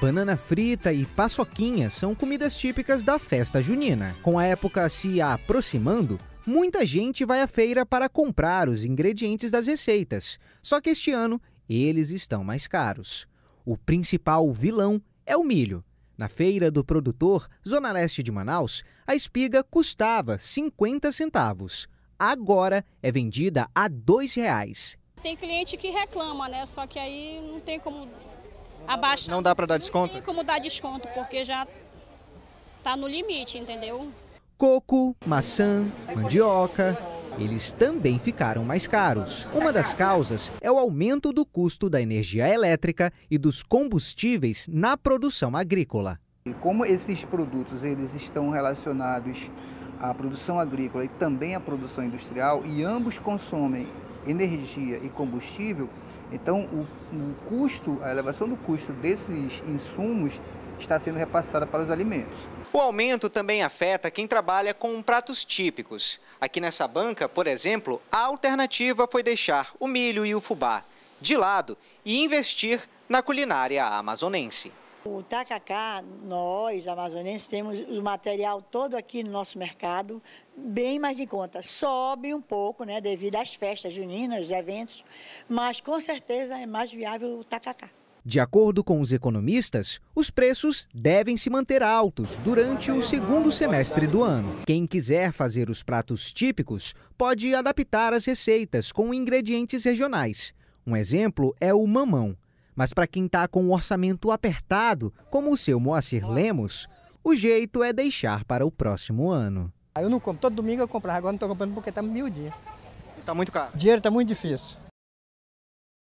Banana frita e paçoquinha são comidas típicas da festa junina. Com a época se aproximando, muita gente vai à feira para comprar os ingredientes das receitas. Só que este ano eles estão mais caros. O principal vilão é o milho. Na feira do produtor, Zona Leste de Manaus, a espiga custava 50 centavos agora é vendida a R$ 2,00. Tem cliente que reclama, né? Só que aí não tem como abaixar. Não dá para dar desconto? Não tem como dar desconto, porque já tá no limite, entendeu? Coco, maçã, mandioca, eles também ficaram mais caros. Uma das causas é o aumento do custo da energia elétrica e dos combustíveis na produção agrícola. e Como esses produtos eles estão relacionados a produção agrícola e também a produção industrial, e ambos consomem energia e combustível, então o, o custo, a elevação do custo desses insumos está sendo repassada para os alimentos. O aumento também afeta quem trabalha com pratos típicos. Aqui nessa banca, por exemplo, a alternativa foi deixar o milho e o fubá de lado e investir na culinária amazonense. O tacacá, nós, amazonenses, temos o material todo aqui no nosso mercado, bem mais em conta. Sobe um pouco, né, devido às festas juninas, eventos, mas com certeza é mais viável o tacacá. De acordo com os economistas, os preços devem se manter altos durante o segundo semestre do ano. Quem quiser fazer os pratos típicos pode adaptar as receitas com ingredientes regionais. Um exemplo é o mamão mas para quem está com o um orçamento apertado, como o seu Moacir Lemos, o jeito é deixar para o próximo ano. Ah, eu não compro, todo domingo eu compro agora não estou comprando porque está miudinho. Está muito caro. O Dinheiro está muito difícil.